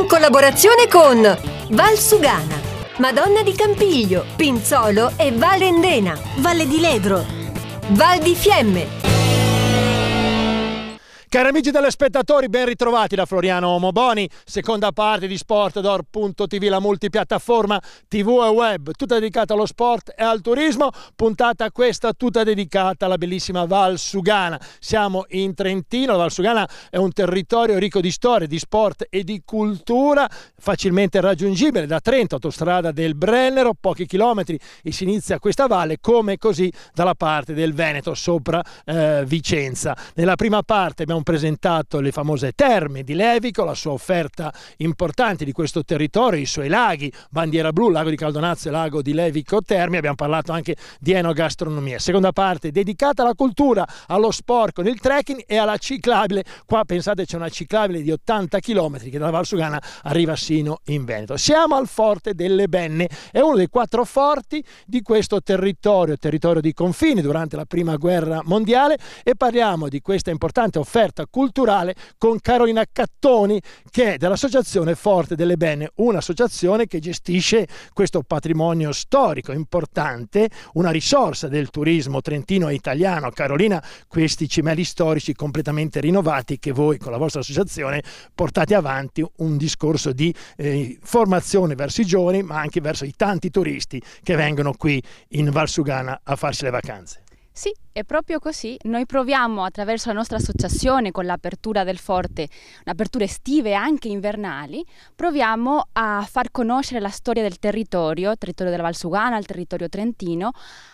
in collaborazione con Valsugana, Madonna di Campiglio, Pinzolo e Valendena, Valle di Ledro, Val di Fiemme, Cari amici telespettatori, ben ritrovati da Floriano Omoboni, seconda parte di Sportdor.tv, la multipiattaforma TV e web, tutta dedicata allo sport e al turismo, puntata questa tutta dedicata alla bellissima Val Sugana. Siamo in Trentino, la Val Sugana è un territorio ricco di storie, di sport e di cultura, facilmente raggiungibile da Trento, autostrada del Brennero, pochi chilometri e si inizia questa valle come così dalla parte del Veneto, sopra eh, Vicenza. Nella prima parte abbiamo abbiamo presentato le famose terme di Levico, la sua offerta importante di questo territorio, i suoi laghi, Bandiera Blu, lago di Caldonazzo e lago di Levico Terme, abbiamo parlato anche di enogastronomia. Seconda parte dedicata alla cultura, allo sport con il trekking e alla ciclabile. Qua pensate c'è una ciclabile di 80 km che dalla Valsugana arriva sino in Veneto. Siamo al Forte delle Benne, è uno dei quattro forti di questo territorio, territorio di confine durante la Prima Guerra Mondiale e parliamo di questa importante offerta offerta culturale con Carolina Cattoni che è dell'Associazione Forte delle Bene, un'associazione che gestisce questo patrimonio storico importante, una risorsa del turismo trentino e italiano. Carolina, questi cimeli storici completamente rinnovati che voi con la vostra associazione portate avanti un discorso di eh, formazione verso i giovani ma anche verso i tanti turisti che vengono qui in Valsugana a farsi le vacanze. Sì, è proprio così. Noi proviamo attraverso la nostra associazione con l'apertura del forte, un'apertura estive e anche invernali, proviamo a far conoscere la storia del territorio, il territorio della Valsugana, il territorio trentino,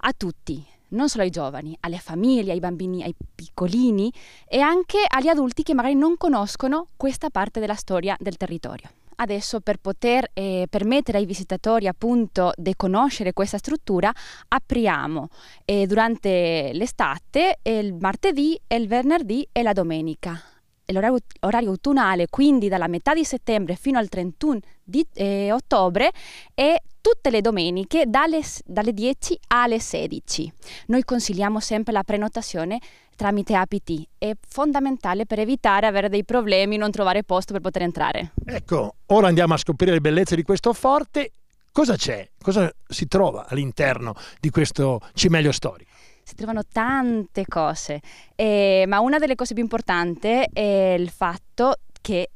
a tutti, non solo ai giovani, alle famiglie, ai bambini, ai piccolini e anche agli adulti che magari non conoscono questa parte della storia del territorio. Adesso per poter eh, permettere ai visitatori appunto di conoscere questa struttura apriamo eh, durante l'estate il martedì, il venerdì e la domenica l'orario, orario autunnale, quindi dalla metà di settembre fino al 31 di eh, ottobre e tutte le domeniche dalle, dalle 10 alle 16. Noi consigliamo sempre la prenotazione tramite APT, è fondamentale per evitare avere dei problemi, non trovare posto per poter entrare. Ecco, ora andiamo a scoprire le bellezze di questo forte. Cosa c'è? Cosa si trova all'interno di questo cimelio storico? si trovano tante cose, eh, ma una delle cose più importanti è il fatto che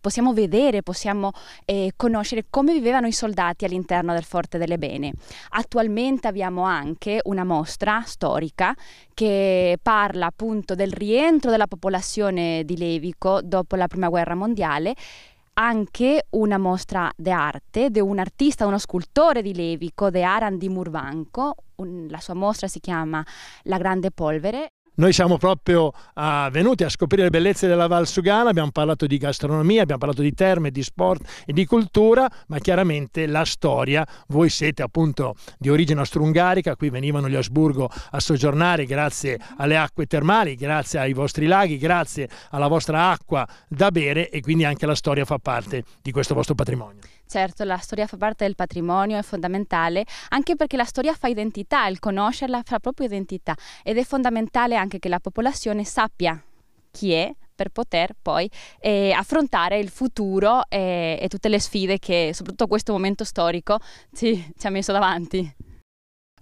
possiamo vedere, possiamo eh, conoscere come vivevano i soldati all'interno del Forte delle Bene. Attualmente abbiamo anche una mostra storica che parla appunto del rientro della popolazione di Levico dopo la Prima Guerra Mondiale anche una mostra d'arte di un artista, uno scultore di Levico, De Aran di Murvanco, un, la sua mostra si chiama La Grande Polvere. Noi siamo proprio uh, venuti a scoprire le bellezze della Val Sugana, abbiamo parlato di gastronomia, abbiamo parlato di terme, di sport e di cultura, ma chiaramente la storia, voi siete appunto di origine austro-ungarica, qui venivano gli Asburgo a soggiornare grazie alle acque termali, grazie ai vostri laghi, grazie alla vostra acqua da bere e quindi anche la storia fa parte di questo vostro patrimonio. Certo, la storia fa parte del patrimonio, è fondamentale, anche perché la storia fa identità, il conoscerla fa proprio identità ed è fondamentale anche che la popolazione sappia chi è per poter poi eh, affrontare il futuro eh, e tutte le sfide che soprattutto questo momento storico ci, ci ha messo davanti.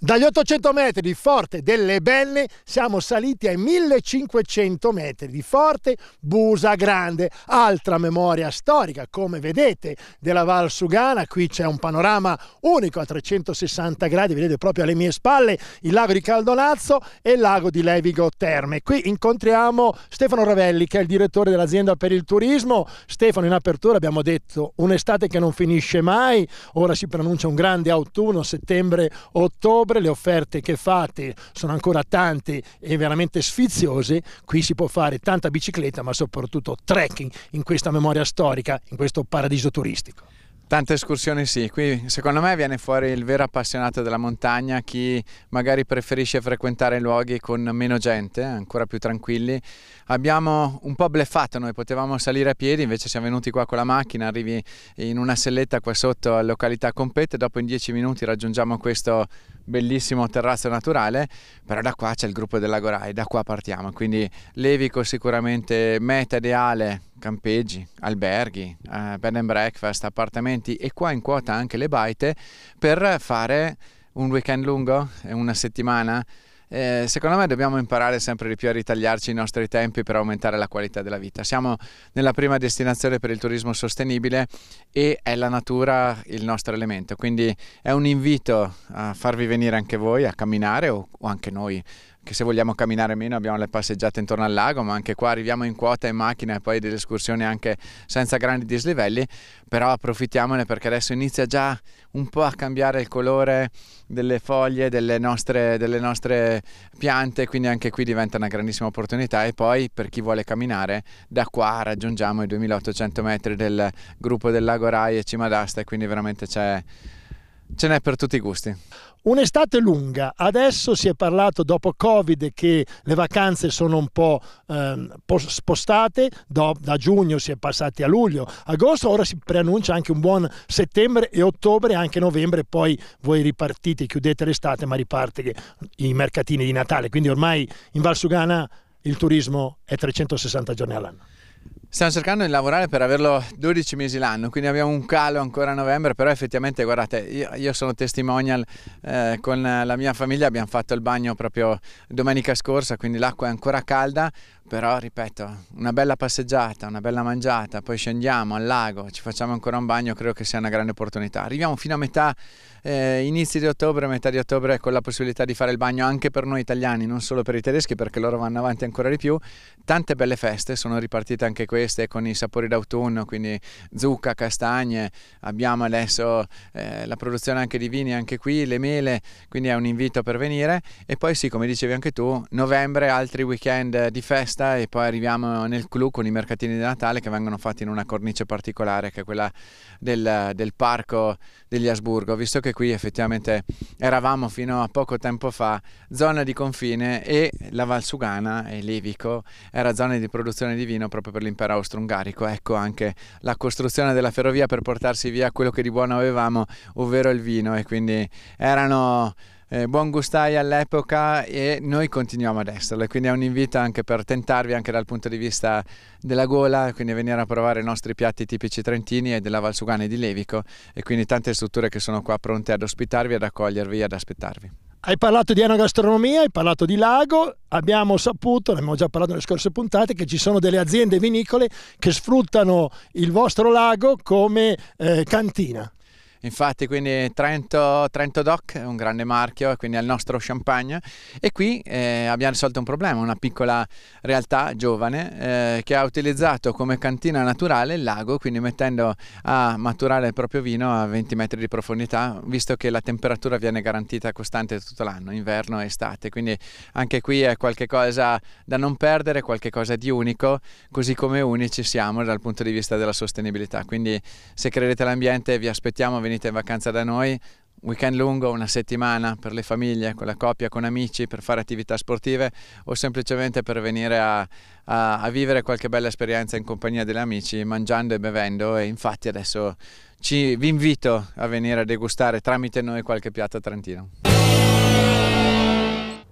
Dagli 800 metri di Forte delle Belle siamo saliti ai 1500 metri di Forte Busa Grande, altra memoria storica, come vedete, della Val Sugana. Qui c'è un panorama unico a 360 gradi, vedete proprio alle mie spalle il lago di Caldolazzo e il lago di Levigo Terme. Qui incontriamo Stefano Ravelli, che è il direttore dell'azienda per il turismo. Stefano, in apertura abbiamo detto un'estate che non finisce mai, ora si pronuncia un grande autunno, settembre, ottobre ottobre, le offerte che fate sono ancora tante e veramente sfiziose, qui si può fare tanta bicicletta ma soprattutto trekking in questa memoria storica, in questo paradiso turistico. Tante escursioni sì, qui secondo me viene fuori il vero appassionato della montagna, chi magari preferisce frequentare luoghi con meno gente, ancora più tranquilli. Abbiamo un po' bleffato, noi potevamo salire a piedi, invece siamo venuti qua con la macchina, arrivi in una selletta qua sotto a località Compete, dopo in dieci minuti raggiungiamo questo bellissimo terrazzo naturale, però da qua c'è il gruppo del Lagorai, da qua partiamo, quindi Levico sicuramente meta ideale, campeggi, alberghi, eh, bed and breakfast, appartamenti e qua in quota anche le baite per fare un weekend lungo, una settimana eh, secondo me dobbiamo imparare sempre di più a ritagliarci i nostri tempi per aumentare la qualità della vita. Siamo nella prima destinazione per il turismo sostenibile e è la natura il nostro elemento, quindi è un invito a farvi venire anche voi a camminare o, o anche noi che se vogliamo camminare meno abbiamo le passeggiate intorno al lago, ma anche qua arriviamo in quota in macchina e poi delle escursioni anche senza grandi dislivelli, però approfittiamone perché adesso inizia già un po' a cambiare il colore delle foglie, delle nostre, delle nostre piante, quindi anche qui diventa una grandissima opportunità e poi per chi vuole camminare da qua raggiungiamo i 2800 metri del gruppo del lago Rai e Cima d'Asta e quindi veramente c'è Ce n'è per tutti i gusti. Un'estate lunga, adesso si è parlato dopo Covid che le vacanze sono un po' eh, spostate, Do, da giugno si è passati a luglio, agosto, ora si preannuncia anche un buon settembre e ottobre, anche novembre, poi voi ripartite, chiudete l'estate ma riparte i mercatini di Natale, quindi ormai in Valsugana il turismo è 360 giorni all'anno. Stiamo cercando di lavorare per averlo 12 mesi l'anno, quindi abbiamo un calo ancora a novembre, però effettivamente guardate, io, io sono testimonial eh, con la mia famiglia, abbiamo fatto il bagno proprio domenica scorsa, quindi l'acqua è ancora calda, però ripeto, una bella passeggiata, una bella mangiata, poi scendiamo al lago, ci facciamo ancora un bagno, credo che sia una grande opportunità. Arriviamo fino a metà, eh, inizi di ottobre, metà di ottobre con la possibilità di fare il bagno anche per noi italiani, non solo per i tedeschi perché loro vanno avanti ancora di più. Tante belle feste, sono ripartite anche queste con i sapori d'autunno, quindi zucca, castagne, abbiamo adesso eh, la produzione anche di vini, anche qui le mele, quindi è un invito per venire. E poi sì, come dicevi anche tu, novembre, altri weekend di festa festa e poi arriviamo nel clou con i mercatini di Natale che vengono fatti in una cornice particolare che è quella del, del parco degli Asburgo, visto che qui effettivamente eravamo fino a poco tempo fa zona di confine e la Valsugana e Levico era zona di produzione di vino proprio per l'impero austro-ungarico, ecco anche la costruzione della ferrovia per portarsi via quello che di buono avevamo, ovvero il vino e quindi erano eh, buon gustai all'epoca e noi continuiamo ad esserlo. Quindi è un invito anche per tentarvi anche dal punto di vista della gola, quindi venire a provare i nostri piatti tipici trentini e della Valsugana e di Levico e quindi tante strutture che sono qua pronte ad ospitarvi, ad accogliervi e ad aspettarvi. Hai parlato di enogastronomia, hai parlato di lago, abbiamo saputo, ne abbiamo già parlato nelle scorse puntate, che ci sono delle aziende vinicole che sfruttano il vostro lago come eh, cantina. Infatti, quindi Trento, Trento Doc è un grande marchio, quindi è il nostro champagne. E qui eh, abbiamo risolto un problema, una piccola realtà giovane eh, che ha utilizzato come cantina naturale il lago, quindi mettendo a maturare il proprio vino a 20 metri di profondità, visto che la temperatura viene garantita costante tutto l'anno, inverno e estate. Quindi anche qui è qualcosa da non perdere, qualcosa di unico, così come unici siamo dal punto di vista della sostenibilità. Quindi se credete all'ambiente vi aspettiamo venire venite in vacanza da noi, weekend lungo, una settimana per le famiglie, con la coppia, con amici, per fare attività sportive o semplicemente per venire a, a, a, vivere qualche bella esperienza in compagnia degli amici, mangiando e bevendo e infatti adesso ci, vi invito a venire a degustare tramite noi qualche piatto trentino.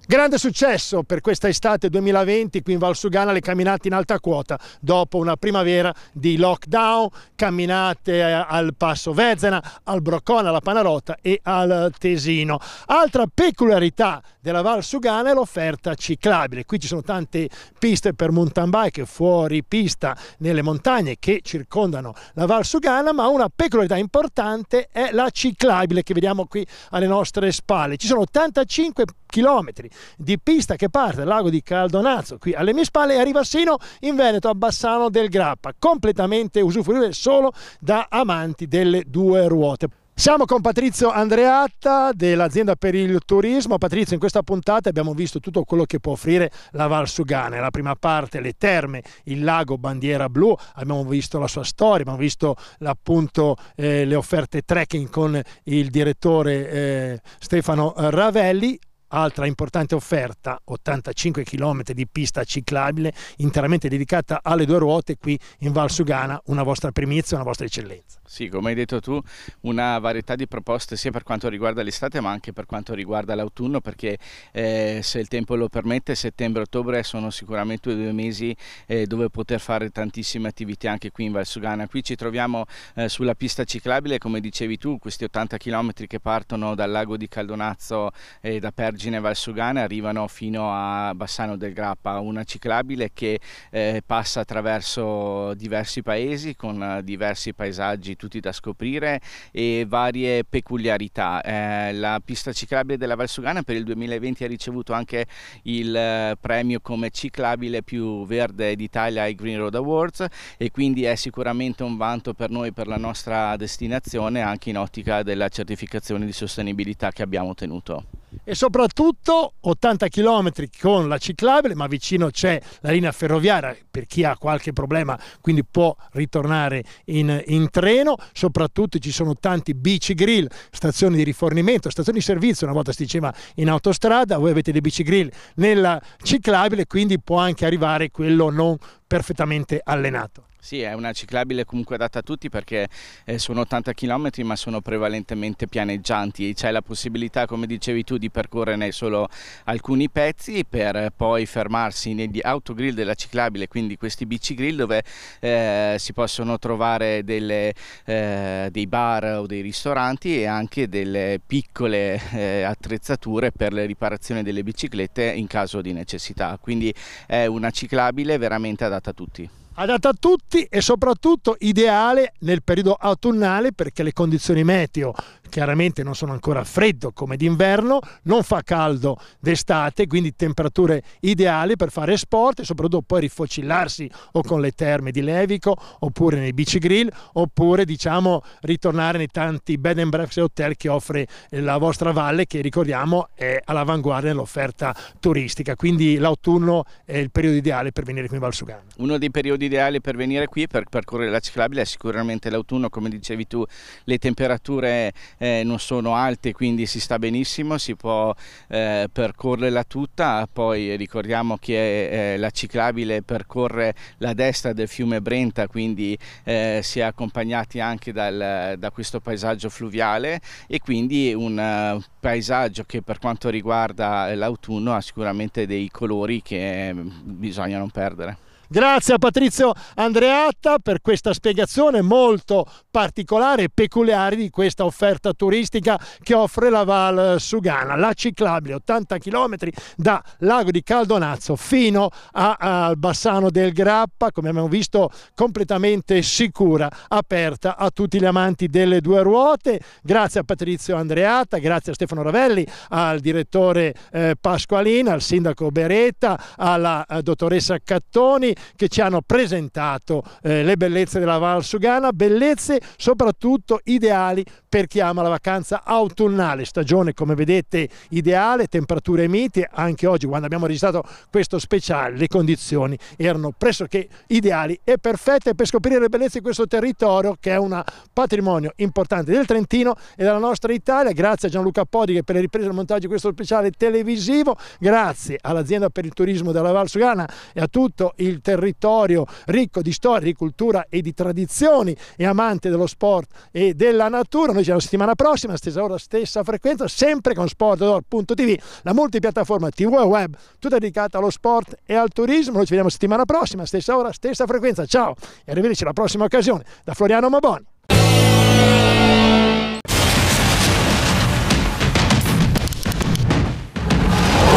Grande successo per questa estate 2020 qui in Valsugana le camminate in alta quota dopo una primavera di lockdown, camminate eh, al Passo Vezzena, al Broccone, alla Panarota e al Tesino. Altra peculiarità della Valsugana è l'offerta ciclabile, qui ci sono tante piste per mountain bike fuori pista nelle montagne che circondano la Valsugana, ma una peculiarità importante è la ciclabile che vediamo qui alle nostre spalle. Ci sono 85 chilometri di pista che parte dal lago di Caldonazzo qui alle mie spalle e arriva sino in Veneto a Bassano del Grappa, completamente usufruibile solo da amanti delle due ruote. Siamo con Patrizio Andreatta dell'azienda per il turismo. Patrizio, in questa puntata abbiamo visto tutto quello che può offrire la Valsugana. La prima parte, le terme, il lago Bandiera Blu, abbiamo visto la sua storia, abbiamo visto appunto eh, le offerte trekking con il direttore eh, Stefano Ravelli. Altra importante offerta, 85 km di pista ciclabile interamente dedicata alle due ruote qui in Val Sugana, una vostra primizia, una vostra eccellenza. Sì, come hai detto tu, una varietà di proposte sia per quanto riguarda l'estate ma anche per quanto riguarda l'autunno perché eh, se il tempo lo permette settembre-ottobre sono sicuramente due mesi eh, dove poter fare tantissime attività anche qui in Val Sugana. Qui ci troviamo eh, sulla pista ciclabile, come dicevi tu, questi 80 km che partono dal lago di Caldonazzo e eh, da Pergio Vergine Valsugana arrivano fino a Bassano del Grappa, una ciclabile che eh, passa attraverso diversi paesi con eh, diversi paesaggi tutti da scoprire e varie peculiarità. Eh, la pista ciclabile della Valsugana per il 2020 ha ricevuto anche il eh, premio come ciclabile più verde d'Italia ai Green Road Awards e quindi è sicuramente un vanto per noi, per la nostra destinazione anche in ottica della certificazione di sostenibilità che abbiamo ottenuto e soprattutto 80 km con la ciclabile, ma vicino c'è la linea ferroviaria per chi ha qualche problema, quindi può ritornare in, in treno, soprattutto ci sono tanti bici grill, stazioni di rifornimento, stazioni di servizio, una volta si diceva in autostrada, voi avete dei bici grill nella ciclabile, quindi può anche arrivare quello non perfettamente allenato. Sì, è una ciclabile comunque adatta a tutti perché eh, sono 80 km ma sono prevalentemente pianeggianti, c'è la possibilità come dicevi tu di percorrere solo alcuni pezzi per poi fermarsi negli autogrill della ciclabile, quindi questi bicigrill dove eh, si possono trovare delle, eh, dei bar o dei ristoranti e anche delle piccole eh, attrezzature per le riparazioni delle biciclette in caso di necessità, quindi è una ciclabile veramente adatta a tutti adatta a tutti e soprattutto ideale nel periodo autunnale perché le condizioni meteo chiaramente non sono ancora freddo come d'inverno, non fa caldo d'estate, quindi temperature ideali per fare sport e soprattutto poi rifocillarsi o con le terme di Levico oppure nei beach grill oppure diciamo ritornare nei tanti bed and breakfast hotel che offre la vostra valle che ricordiamo è all'avanguardia nell'offerta turistica, quindi l'autunno è il periodo ideale per venire qui in Valsugana. Uno dei periodi ideali per venire qui per percorrere la ciclabile è sicuramente l'autunno, come dicevi tu, le temperature eh, non sono alte quindi si sta benissimo, si può eh, percorrerla tutta, poi ricordiamo che eh, la ciclabile percorre la destra del fiume Brenta quindi eh, si è accompagnati anche dal, da questo paesaggio fluviale e quindi un eh, paesaggio che per quanto riguarda eh, l'autunno ha sicuramente dei colori che mm, bisogna non perdere. Grazie a Patrizio Andreatta per questa spiegazione molto particolare e peculiare di questa offerta turistica che offre la Val Sugana, la ciclabile 80 km da Lago di Caldonazzo fino al Bassano del Grappa, come abbiamo visto completamente sicura, aperta a tutti gli amanti delle due ruote. Grazie a Patrizio Andreatta, grazie a Stefano Ravelli, al direttore eh, Pasqualina, al sindaco Beretta, alla eh, dottoressa Cattoni, che ci hanno presentato eh, le bellezze della Val Sugana, bellezze soprattutto ideali per chi ama la vacanza autunnale, stagione come vedete ideale, temperature mite, anche oggi quando abbiamo registrato questo speciale le condizioni erano pressoché ideali e perfette per scoprire le bellezze di questo territorio che è un patrimonio importante del Trentino e della nostra Italia, grazie a Gianluca Podi che per le riprese e il montaggio di questo speciale televisivo, grazie all'azienda per il turismo della Val Sugana e a tutto il territorio ricco di storia, di cultura e di tradizioni e amante dello sport e della natura. Noi noi ci vediamo settimana prossima, stessa ora, stessa frequenza, sempre con sportador.tv, la multipiattaforma TV e web, tutta dedicata allo sport e al turismo. Noi ci vediamo settimana prossima, stessa ora, stessa frequenza. Ciao e arrivederci alla prossima occasione. Da Floriano Maboni.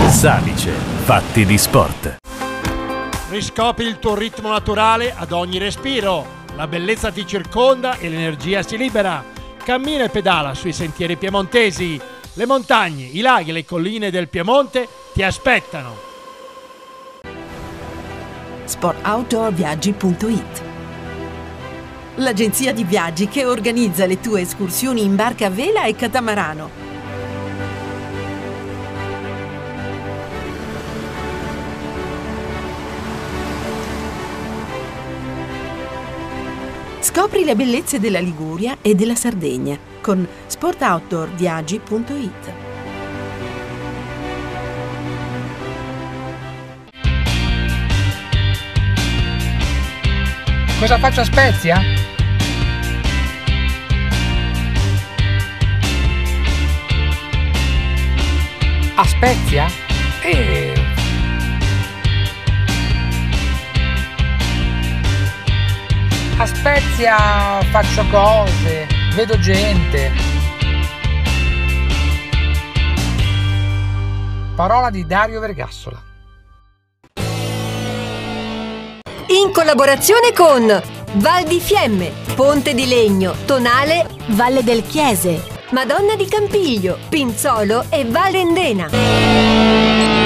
Salice, fatti di sport. Riscopri il tuo ritmo naturale ad ogni respiro. La bellezza ti circonda e l'energia si libera cammina e pedala sui sentieri piemontesi. Le montagne, i laghi e le colline del Piemonte ti aspettano. sportoutdoorviaggi.it L'agenzia di viaggi che organizza le tue escursioni in barca a vela e catamarano Scopri le bellezze della Liguria e della Sardegna con sportoutdoorviaggi.it. Cosa faccio a Spezia? A Spezia? Eeeh! a Spezia faccio cose, vedo gente. Parola di Dario Vergassola. In collaborazione con Val di Fiemme, Ponte di Legno, Tonale, Valle del Chiese, Madonna di Campiglio, Pinzolo e Valendena.